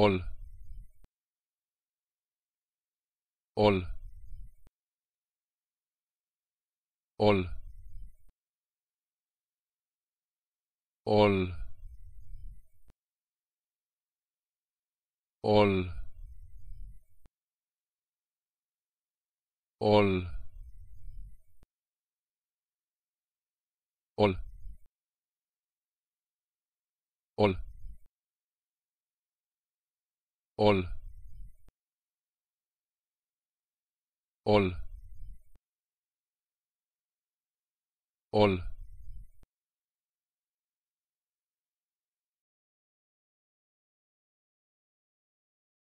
all all all all all all all all All. All. All.